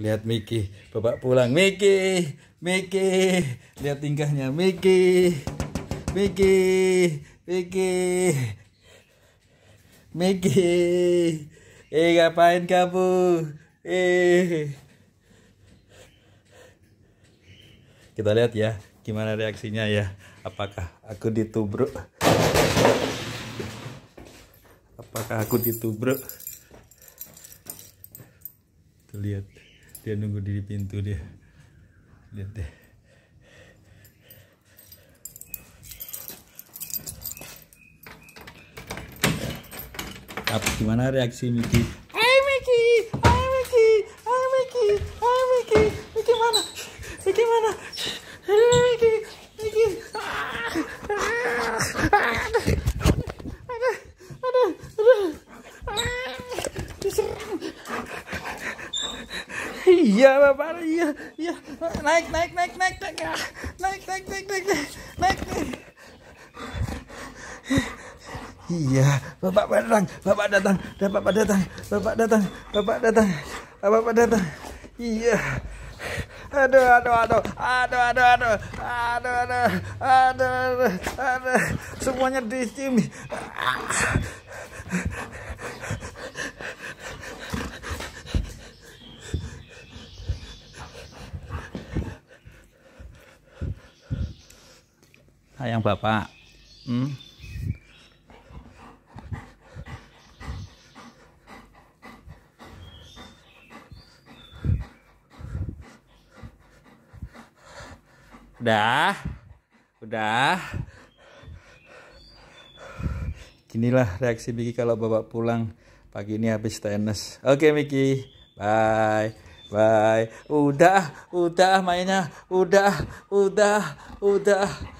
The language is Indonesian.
Lihat Miki, Bapak pulang. Miki, Miki, lihat tingkahnya Miki. Miki, Miki. Miki. Eh, ngapain kamu? Eh. Kita lihat ya gimana reaksinya ya. Apakah aku ditubruk? Apakah aku ditubruk? kita lihat dia nunggu di pintu dia lihat deh apa gimana reaksi Miki? Hey Miki, Hey Miki, Hey Miki, Hey Miki, Miki mana? Miki mana? Iya, Bapak. Iya, iya. Naik, naik, naik, naik, naik. Naik, naik, naik, naik, naik. Naik. Iya, Bapak datang. Bapak datang. Bapak datang. Bapak datang. Bapak datang. Bapak datang. Iya. Aduh, aduh, aduh, aduh, aduh, aduh, aduh, aduh, aduh, aduh, semuanya di sini. Ah. sayang bapak hmm? udah udah inilah reaksi Miki kalau bapak pulang pagi ini habis tenis oke Miki bye bye udah udah mainnya udah udah udah